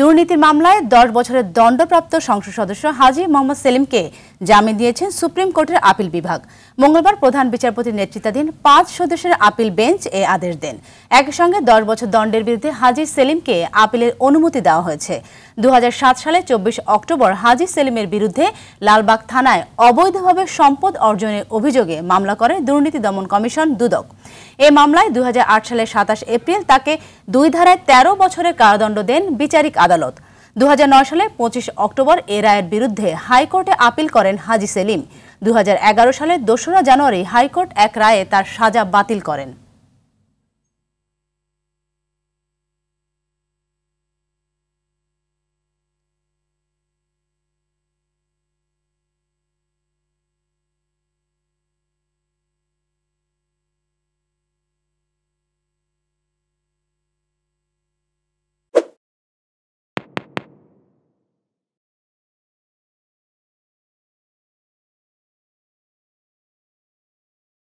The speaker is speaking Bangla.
দুর্নীতির মামলায় দশ বছরের দণ্ডপ্রাপ্ত সংসদ সদস্য হাজি মোহাম্মদ সেলিমকে জামিন দিয়েছেন সুপ্রিম কোর্টের আপিল বিভাগ মঙ্গলবার প্রধান বিচারপতির নেতৃত্বাধীন পাঁচ সদস্যের আপিল বেঞ্চ এ আদেশ দেন একই সঙ্গে দশ বছর দণ্ডের বিরুদ্ধে হাজি সেলিমকে আপিলের অনুমতি দেওয়া হয়েছে দু সালে চব্বিশ অক্টোবর হাজি সেলিমের বিরুদ্ধে লালবাগ থানায় অবৈধভাবে সম্পদ অর্জনের অভিযোগে মামলা করে দুর্নীতি দমন কমিশন দুদক এ মামলায় দু সালের সাতাশ এপ্রিল তাকে দুই ধারায় ১৩ বছরের কারাদণ্ড দেন বিচারিক আদালত দু সালে পঁচিশ অক্টোবর এ রায়ের বিরুদ্ধে হাইকোর্টে আপিল করেন হাজি সেলিম দু সালের দোসরা জানুয়ারি হাইকোর্ট এক রায়ে তার সাজা বাতিল করেন